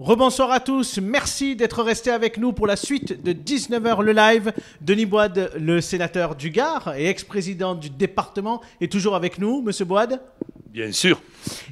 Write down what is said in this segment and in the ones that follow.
Rebonsoir à tous, merci d'être resté avec nous pour la suite de 19h le live. Denis Boide, le sénateur du Gard et ex-président du département, est toujours avec nous. Monsieur Boide Bien sûr.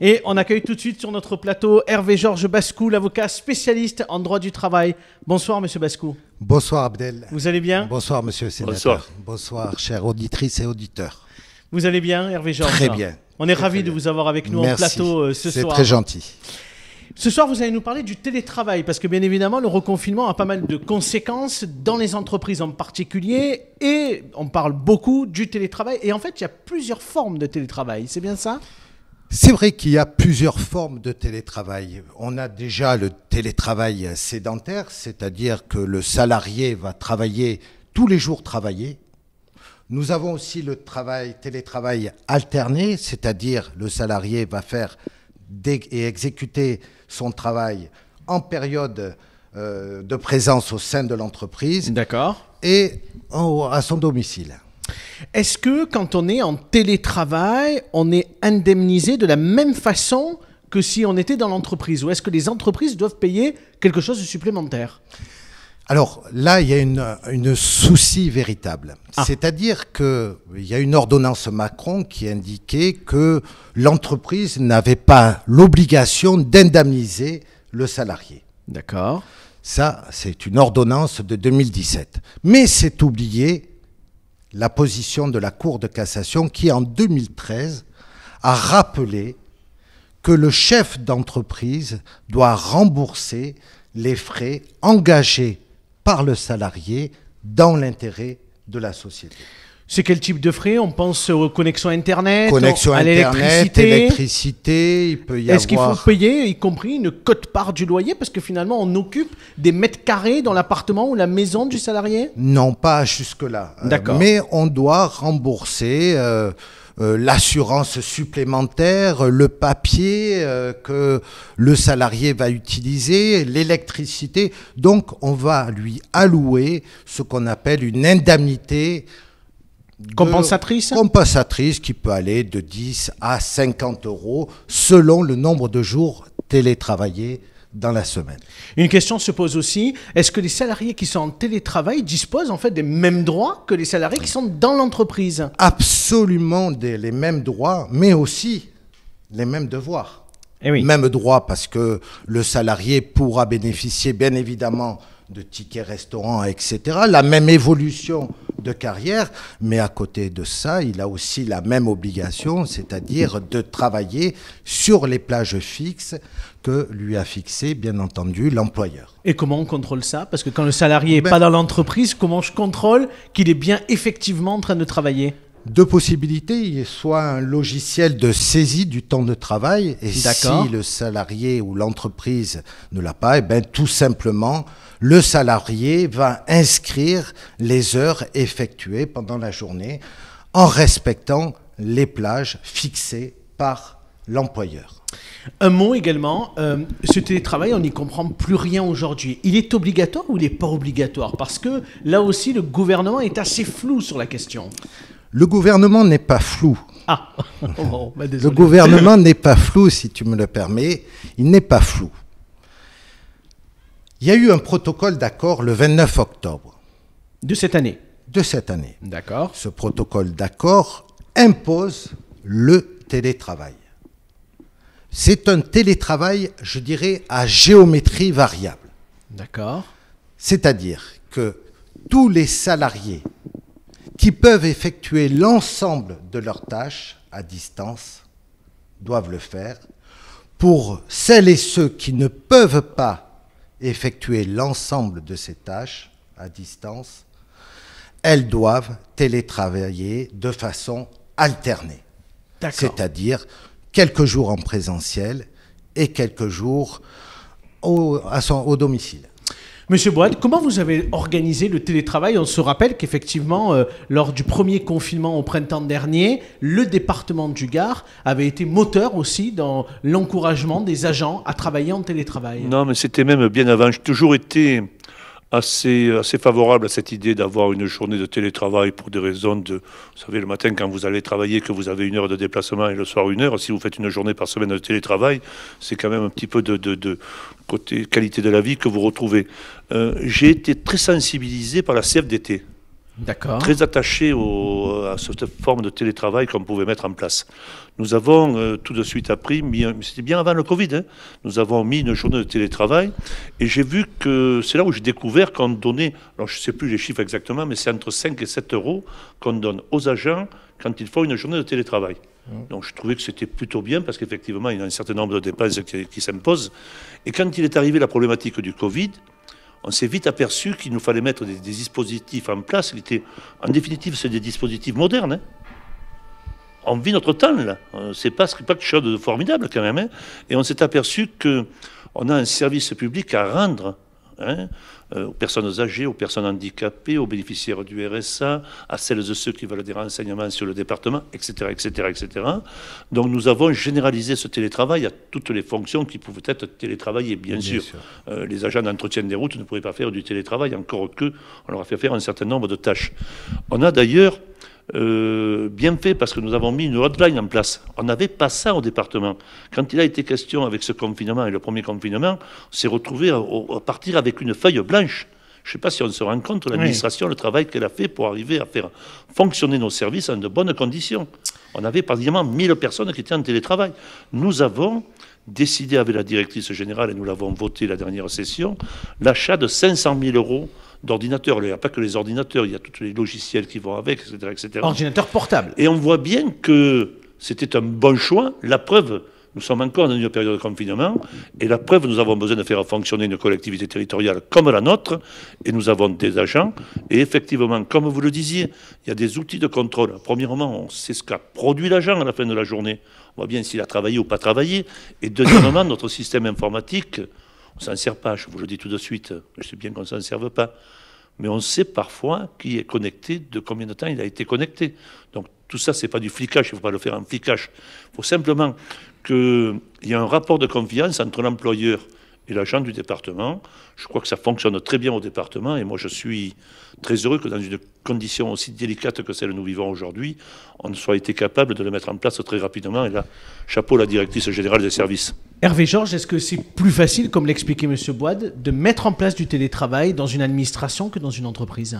Et on accueille tout de suite sur notre plateau Hervé Georges Bascou, l'avocat spécialiste en droit du travail. Bonsoir, monsieur Bascou. Bonsoir, Abdel. Vous allez bien Bonsoir, monsieur le sénateur. Bonsoir. Bonsoir, chères auditrices et auditeurs. Vous allez bien, Hervé Georges Très bien. On est ravi de vous avoir avec nous en plateau euh, ce soir. C'est très gentil. Ce soir, vous allez nous parler du télétravail, parce que bien évidemment, le reconfinement a pas mal de conséquences dans les entreprises en particulier, et on parle beaucoup du télétravail, et en fait, il y a plusieurs formes de télétravail, c'est bien ça c'est vrai qu'il y a plusieurs formes de télétravail. On a déjà le télétravail sédentaire, c'est-à-dire que le salarié va travailler tous les jours travailler. Nous avons aussi le travail, télétravail alterné, c'est-à-dire le salarié va faire et exécuter son travail en période euh, de présence au sein de l'entreprise. Et à son domicile. Est-ce que quand on est en télétravail, on est indemnisé de la même façon que si on était dans l'entreprise Ou est-ce que les entreprises doivent payer quelque chose de supplémentaire alors là, il y a une, souci véritable. Ah. C'est-à-dire qu'il y a une ordonnance Macron qui indiquait que l'entreprise n'avait pas l'obligation d'indemniser le salarié. D'accord. Ça, c'est une ordonnance de 2017. Mais c'est oublié la position de la Cour de cassation qui, en 2013, a rappelé que le chef d'entreprise doit rembourser les frais engagés par le salarié dans l'intérêt de la société. C'est quel type de frais On pense aux connexions Internet, à l'électricité. Électricité, il peut Est-ce qu'il faut payer, y compris une cote-part du loyer Parce que finalement, on occupe des mètres carrés dans l'appartement ou la maison du salarié Non, pas jusque-là. Euh, mais on doit rembourser... Euh, euh, l'assurance supplémentaire, le papier euh, que le salarié va utiliser, l'électricité. Donc on va lui allouer ce qu'on appelle une indemnité compensatrice Compensatrice qui peut aller de 10 à 50 euros selon le nombre de jours télétravaillés dans la semaine. Une question se pose aussi, est-ce que les salariés qui sont en télétravail disposent en fait des mêmes droits que les salariés qui sont dans l'entreprise Absolument les mêmes droits, mais aussi les mêmes devoirs. Et eh oui. Même droit parce que le salarié pourra bénéficier bien évidemment de tickets restaurants, etc. La même évolution de carrière, mais à côté de ça, il a aussi la même obligation, c'est-à-dire de travailler sur les plages fixes que lui a fixées, bien entendu, l'employeur. Et comment on contrôle ça Parce que quand le salarié n'est ben pas dans l'entreprise, comment je contrôle qu'il est bien effectivement en train de travailler deux possibilités, soit un logiciel de saisie du temps de travail, et si le salarié ou l'entreprise ne l'a pas, eh ben, tout simplement, le salarié va inscrire les heures effectuées pendant la journée en respectant les plages fixées par l'employeur. Un mot également, euh, ce télétravail, on n'y comprend plus rien aujourd'hui. Il est obligatoire ou il n'est pas obligatoire Parce que là aussi, le gouvernement est assez flou sur la question. Le gouvernement n'est pas flou. Ah. Oh, bah, le gouvernement n'est pas flou, si tu me le permets. Il n'est pas flou. Il y a eu un protocole d'accord le 29 octobre. De cette année De cette année. D'accord. Ce protocole d'accord impose le télétravail. C'est un télétravail, je dirais, à géométrie variable. D'accord. C'est-à-dire que tous les salariés qui peuvent effectuer l'ensemble de leurs tâches à distance doivent le faire. Pour celles et ceux qui ne peuvent pas effectuer l'ensemble de ces tâches à distance, elles doivent télétravailler de façon alternée. C'est-à-dire quelques jours en présentiel et quelques jours au, à son, domicile. Monsieur Boad, comment vous avez organisé le télétravail On se rappelle qu'effectivement, euh, lors du premier confinement au printemps dernier, le département du Gard avait été moteur aussi dans l'encouragement des agents à travailler en télétravail. Non, mais c'était même bien avant. J'ai toujours été assez, assez favorable à cette idée d'avoir une journée de télétravail pour des raisons de, vous savez, le matin quand vous allez travailler, que vous avez une heure de déplacement et le soir une heure, si vous faites une journée par semaine de télétravail, c'est quand même un petit peu de, de, côté qualité de la vie que vous retrouvez. Euh, j'ai été très sensibilisé par la CFDT très attaché à cette forme de télétravail qu'on pouvait mettre en place. Nous avons euh, tout de suite appris, c'était bien avant le Covid, hein, nous avons mis une journée de télétravail et j'ai vu que c'est là où j'ai découvert qu'on donnait, alors je ne sais plus les chiffres exactement, mais c'est entre 5 et 7 euros qu'on donne aux agents quand ils font une journée de télétravail. Mmh. Donc je trouvais que c'était plutôt bien parce qu'effectivement, il y a un certain nombre de dépenses qui s'imposent. Et quand il est arrivé la problématique du Covid, on s'est vite aperçu qu'il nous fallait mettre des, dispositifs en place il était en définitive, c'est des dispositifs modernes. Hein. On vit notre temps, là. Euh, c'est pas, quelque chose de formidable, quand même. Hein. Et on s'est aperçu qu'on a un service public à rendre Hein, euh, aux personnes âgées, aux personnes handicapées, aux bénéficiaires du RSA, à celles de ceux qui veulent des renseignements sur le département, etc., etc., etc. Donc nous avons généralisé ce télétravail à toutes les fonctions qui pouvaient être télétravaillées, bien, sûr. Euh, les agents d'entretien des routes ne pouvaient pas faire du télétravail, encore que on leur a fait faire un certain nombre de tâches. On a d'ailleurs euh, bien fait parce que nous avons mis une hotline en place. On n'avait pas ça au département. Quand il a été question avec ce confinement et le premier confinement, on s'est retrouvé à, partir avec une feuille blanche. Je ne sais pas si on se rend compte, l'administration, le travail qu'elle a fait pour arriver à faire fonctionner nos services en de bonnes conditions. On avait pratiquement 1000 personnes qui étaient en télétravail. Nous avons décidé avec la directrice générale, et nous l'avons voté la dernière session, l'achat de 500 000 euros d'ordinateurs. Il n'y a pas que les ordinateurs, il y a tous les logiciels qui vont avec, etc. etc. Ordinateur portable. Et on voit bien que c'était un bon choix. La preuve, nous sommes encore dans une période de confinement, et la preuve, nous avons besoin de faire fonctionner une collectivité territoriale comme la nôtre, et nous avons des agents, et effectivement, comme vous le disiez, il y a des outils de contrôle. Premièrement, on sait ce qu'a produit l'agent à la fin de la journée, on voit bien s'il a travaillé ou pas travaillé, et deuxièmement, notre système informatique on ne s'en sert pas, je vous le dis tout de suite, je sais bien qu'on ne s'en serve pas. Mais on sait parfois qui est connecté, de combien de temps il a été connecté. Donc tout ça, ce n'est pas du flicage, il ne faut pas le faire en flicage. Il faut simplement qu'il y ait un rapport de confiance entre l'employeur et l'agent du département. Je crois que ça fonctionne très bien au département et moi je suis très heureux que dans une condition aussi délicate que celle que nous vivons aujourd'hui, on soit été capable de le mettre en place très rapidement. Et là, chapeau à la directrice générale des services. Hervé Georges, est-ce que c'est plus facile, comme l'expliquait M. Boide, de mettre en place du télétravail dans une administration que dans une entreprise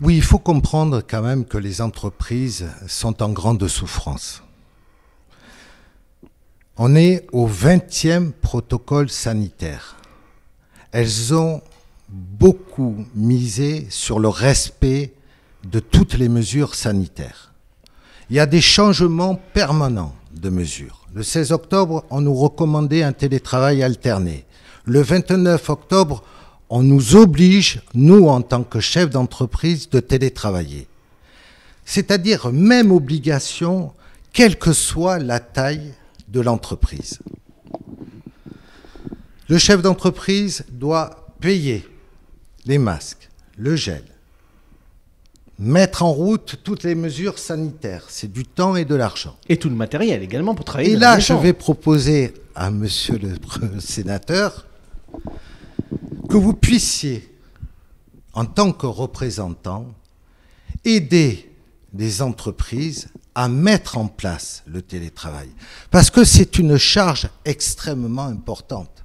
Oui, il faut comprendre quand même que les entreprises sont en grande souffrance. On est au 20e protocole sanitaire. Elles ont beaucoup misé sur le respect de toutes les mesures sanitaires. Il y a des changements permanents de mesures. Le 16 octobre, on nous recommandait un télétravail alterné. Le 29 octobre, on nous oblige, nous en tant que chefs d'entreprise, de télétravailler. C'est-à-dire même obligation, quelle que soit la taille de l'entreprise. Le chef d'entreprise doit payer les masques, le gel, mettre en route toutes les mesures sanitaires. C'est du temps et de l'argent. Et tout le matériel également pour travailler. Et là, je vais proposer à monsieur le sénateur que vous puissiez, en tant que représentant, aider les entreprises à mettre en place le télétravail, parce que c'est une charge extrêmement importante.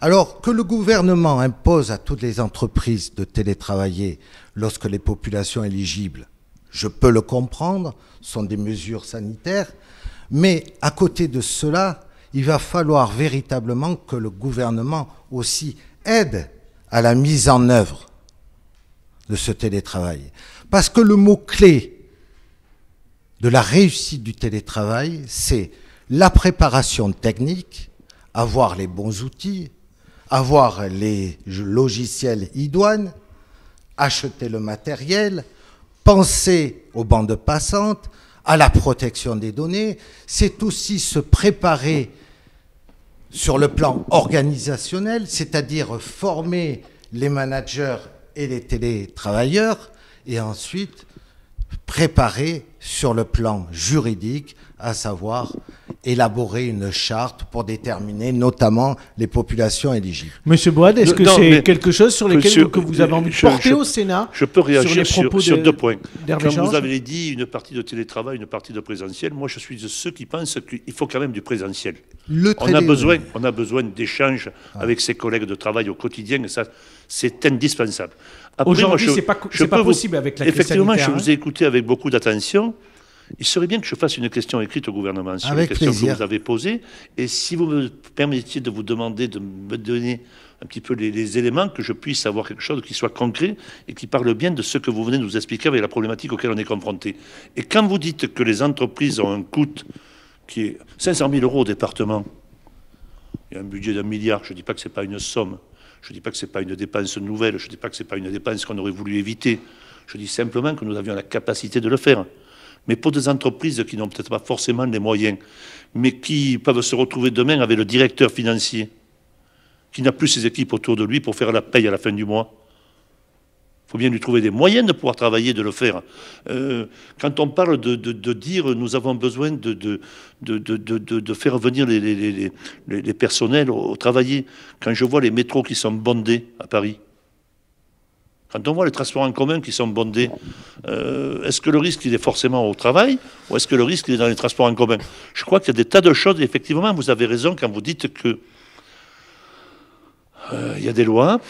Alors que le gouvernement impose à toutes les entreprises de télétravailler lorsque les populations éligibles, je peux le comprendre, sont des mesures sanitaires, mais à côté de cela, il va falloir véritablement que le gouvernement aussi aide à la mise en œuvre de ce télétravail. Parce que le mot-clé de la réussite du télétravail, c'est la préparation technique, avoir les bons outils, avoir les logiciels idoines, acheter le matériel, penser aux bandes passantes, à la protection des données, c'est aussi se préparer sur le plan organisationnel, c'est-à-dire former les managers et les télétravailleurs, et ensuite préparer sur le plan juridique, à savoir élaborer une charte pour déterminer notamment les populations éligibles. Monsieur Boad, est-ce que c'est quelque chose sur lequel vous, que vous avez envie de porter au Sénat Je peux réagir sur, deux points. Quand vous avez dit une partie de télétravail, une partie de présentiel, moi je suis de ceux qui pensent qu'il faut quand même du présentiel. on, a besoin, on a besoin d'échanges ah. avec ses collègues de travail au quotidien et ça c'est indispensable. Aujourd'hui, ce n'est pas, possible avec la Effectivement, je vous hein. ai écouté avec beaucoup d'attention. Il serait bien que je fasse une question écrite au gouvernement sur les questions que vous avez posées. Et si vous me permettiez de vous demander de me donner un petit peu les, éléments, que je puisse avoir quelque chose qui soit concret et qui parle bien de ce que vous venez de nous expliquer avec la problématique auquel on est confronté. Et quand vous dites que les entreprises ont un coût qui est 500 000 euros au département, il y a un budget d'un milliard, je ne dis pas que ce n'est pas une somme, je ne dis pas que ce n'est pas une dépense nouvelle, je ne dis pas que ce n'est pas une dépense qu'on aurait voulu éviter. Je dis simplement que nous avions la capacité de le faire. Mais pour des entreprises qui n'ont peut-être pas forcément les moyens, mais qui peuvent se retrouver demain avec le directeur financier, qui n'a plus ses équipes autour de lui pour faire la paye à la fin du mois, faut bien lui trouver des moyens de pouvoir travailler, de le faire. Euh, quand on parle de, dire nous avons besoin de, de, de faire venir les, les, les, personnels au, au, quand je vois les métros qui sont bondés à Paris, quand on voit les transports en commun qui sont bondés, euh, est-ce que le risque il est forcément au travail ou est-ce que le risque il est dans les transports en commun Je crois qu'il y a des tas de choses. Effectivement, vous avez raison quand vous dites que euh, il y a des lois,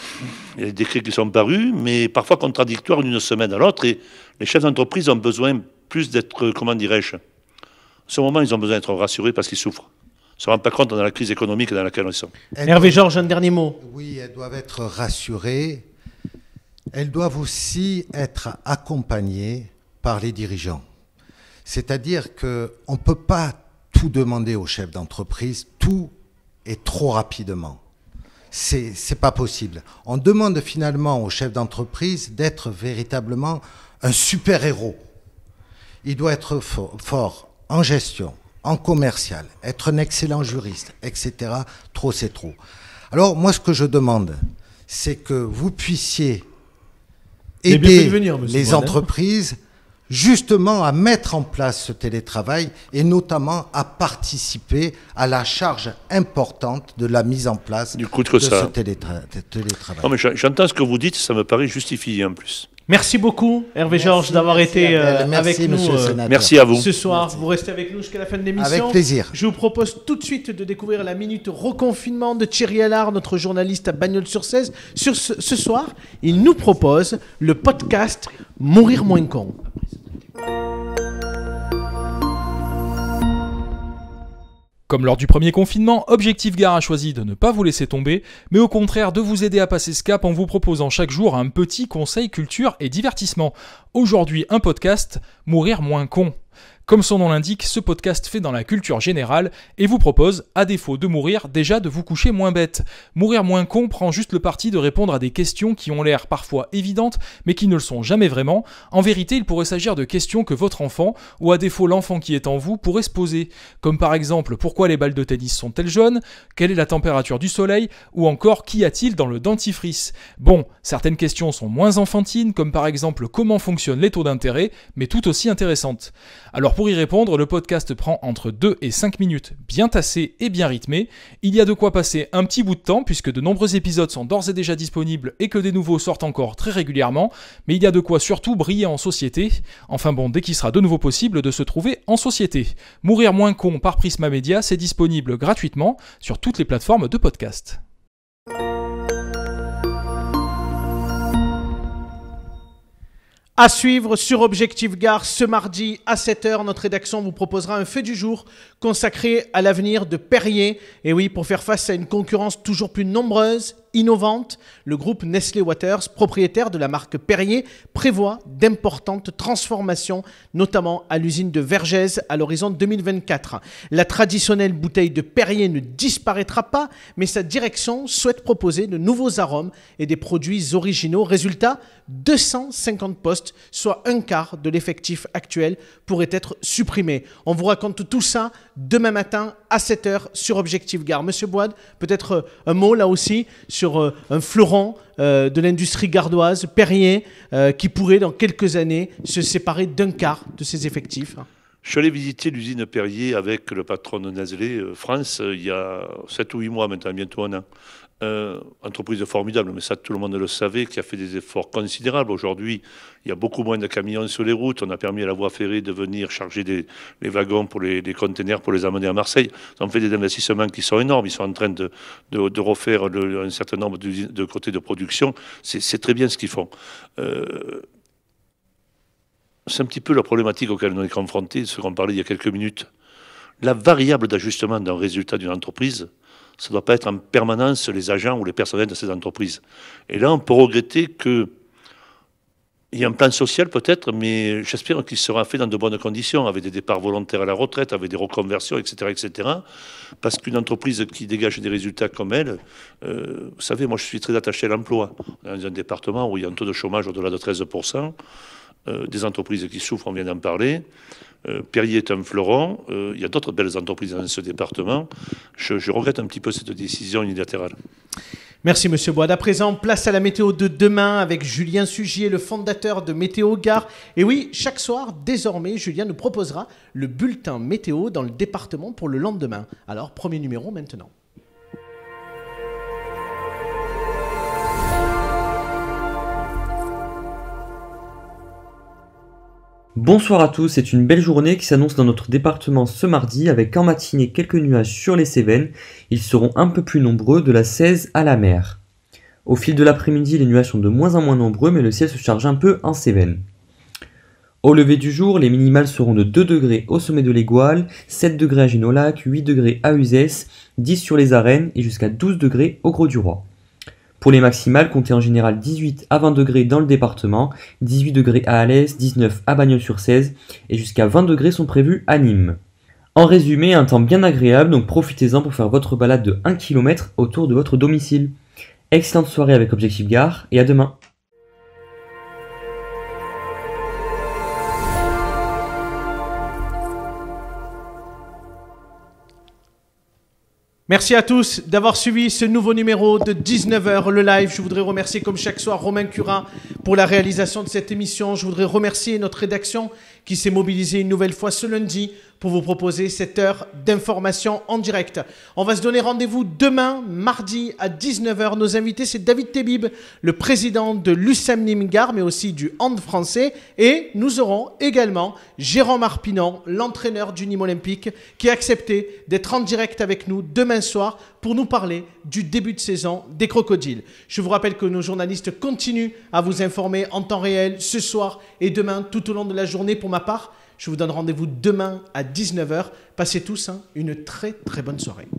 il y a des décrets qui sont parus, mais parfois contradictoires d'une semaine à l'autre. Et les chefs d'entreprise ont besoin plus d'être, euh, comment dirais-je, En ce moment, ils ont besoin d'être rassurés parce qu'ils souffrent. Ils ne se rendent pas compte dans la crise économique dans laquelle nous sommes. Hervé Georges, un dernier mot. Oui, elles doivent être rassurées. Elles doivent aussi être accompagnées par les dirigeants. C'est-à-dire qu'on ne peut pas tout demander aux chefs d'entreprise, tout et trop rapidement c'est pas possible. On demande finalement au chef d'entreprise d'être véritablement un super héros. Il doit être fort, en gestion, en commercial, être un excellent juriste, etc. Trop c'est trop. Alors moi, ce que je demande, c'est que vous puissiez aider les entreprises justement à mettre en place ce télétravail et notamment à participer à la charge importante de la mise en place de ce télétravail. j'entends ce que vous dites, ça me paraît justifié en plus. Merci beaucoup, Hervé Georges, d'avoir été euh, avec nous euh, à vous. ce soir. Vous restez avec nous jusqu'à la fin de l'émission. Avec plaisir. Je vous propose tout de suite de découvrir la minute reconfinement de Thierry Allard, notre journaliste à bagnols sur 16. Sur ce soir, il nous propose le podcast Mourir moins con. Comme lors du premier confinement, Objectif Gare a choisi de ne pas vous laisser tomber, mais au contraire de vous aider à passer ce cap en vous proposant chaque jour un petit conseil culture et divertissement. Aujourd'hui, un podcast, Mourir moins con. Comme son nom l'indique, ce podcast fait dans la culture générale et vous propose, à défaut de mourir, déjà de vous coucher moins bête. Mourir moins con prend juste le parti de répondre à des questions qui ont l'air parfois évidentes mais qui ne le sont jamais vraiment. En vérité, il pourrait s'agir de questions que votre enfant, ou à défaut l'enfant qui est en vous, pourrait se poser. Comme par exemple, pourquoi les balles de tennis sont-elles jaunes Quelle est la température du soleil Ou encore, qu'y a-t-il dans le dentifrice Bon, certaines questions sont moins enfantines, comme par exemple comment fonctionnent les taux d'intérêt, mais tout aussi intéressantes. Alors pour y répondre, le podcast prend entre 2 et 5 minutes, bien tassé et bien rythmé. Il y a de quoi passer un petit bout de temps, puisque de nombreux épisodes sont d'ores et déjà disponibles et que des nouveaux sortent encore très régulièrement, mais il y a de quoi surtout briller en société. Enfin bon, dès qu'il sera de nouveau possible de se trouver en société. Mourir moins con par Prisma Media, c'est disponible gratuitement sur toutes les plateformes de podcast. À suivre sur Objectif Gare ce mardi à 7h, notre rédaction vous proposera un fait du jour consacré à l'avenir de Perrier. Et oui, pour faire face à une concurrence toujours plus nombreuse, Innovante, le groupe Nestlé Waters, propriétaire de la marque Perrier, prévoit d'importantes transformations, notamment à l'usine de Vergèze, à l'horizon 2024. La traditionnelle bouteille de Perrier ne disparaîtra pas, mais sa direction souhaite proposer de nouveaux arômes et des produits originaux. Résultat, 250 postes, soit un quart de l'effectif actuel, pourraient être supprimés. On vous raconte tout ça demain matin à 7h sur Objectif Gare. Monsieur Boide, peut-être un mot là aussi sur sur euh, un fleuron de l'industrie gardoise, Perrier, euh, qui pourrait dans quelques années se séparer d'un quart de ses effectifs. Je suis allé visiter l'usine Perrier avec le patron de euh, France il y a 7 ou 8 mois maintenant, bientôt un an. Euh, entreprise formidable, mais ça tout le monde le savait, qui a fait des efforts considérables. Aujourd'hui, il y a beaucoup moins de camions sur les routes. On a permis à la voie ferrée de venir charger des, les wagons pour les, containers pour les amener à Marseille. On fait des investissements qui sont énormes. Ils sont en train de, refaire un certain nombre de, côtés de production. C'est très bien ce qu'ils font. Euh, c'est un petit peu la problématique auquel on est confronté, ce qu'on parlait il y a quelques minutes. La variable d'ajustement d'un résultat d'une entreprise, ça ne doit pas être en permanence les agents ou les personnels de ces entreprises. Et là, on peut regretter qu'il y a un plan social peut-être, mais j'espère qu'il sera fait dans de bonnes conditions, avec des départs volontaires à la retraite, avec des reconversions, etc. etc. parce qu'une entreprise qui dégage des résultats comme elle, euh, vous savez, moi je suis très attaché à l'emploi. Dans un département où il y a un taux de chômage au-delà de 13%, euh, des entreprises qui souffrent, on vient d'en parler, euh, Perrier est un euh, il y a d'autres belles entreprises dans ce département. Je, regrette un petit peu cette décision unilatérale. Merci, Monsieur Bois. À présent, place à la météo de demain avec Julien Sugier, le fondateur de Météo Gare. Et oui, chaque soir, désormais, Julien nous proposera le bulletin météo dans le département pour le lendemain. Alors, premier numéro maintenant. Bonsoir à tous, c'est une belle journée qui s'annonce dans notre département ce mardi avec en matinée quelques nuages sur les Cévennes, ils seront un peu plus nombreux de la 16 à la mer. Au fil de l'après-midi, les nuages sont de moins en moins nombreux mais le ciel se charge un peu en Cévennes. Au lever du jour, les minimales seront de 2 degrés au sommet de l'Égoile, 7 degrés à Ginolac, 8 degrés à Uzès, 10 sur les arènes et jusqu'à 12 degrés au Gros du Roi. Pour les maximales, comptez en général 18 à 20 degrés dans le département, 18 degrés à Alès, 19 à Bagnols-sur-Cèze et jusqu'à 20 degrés sont prévus à Nîmes. En résumé, un temps bien agréable, donc profitez-en pour faire votre balade de 1 km autour de votre domicile. Excellente soirée avec Objectif Gare et à demain. Merci à tous d'avoir suivi ce nouveau numéro de 19h, le live. Je voudrais remercier, comme chaque soir, Romain Cura pour la réalisation de cette émission. Je voudrais remercier notre rédaction qui s'est mobilisé une nouvelle fois ce lundi pour vous proposer cette heure d'information en direct. On va se donner rendez-vous demain, mardi à 19h. Nos invités, c'est David Tebib, le président de l'USAM Nimgar, mais aussi du Hand français. Et nous aurons également Jérôme Arpinon, l'entraîneur du Nîmes Olympique, qui a accepté d'être en direct avec nous demain soir pour nous parler du début de saison des crocodiles. Je vous rappelle que nos journalistes continuent à vous informer en temps réel ce soir et demain tout au long de la journée pour part, je vous donne rendez-vous demain à 19h. Passez tous hein, une très très bonne soirée.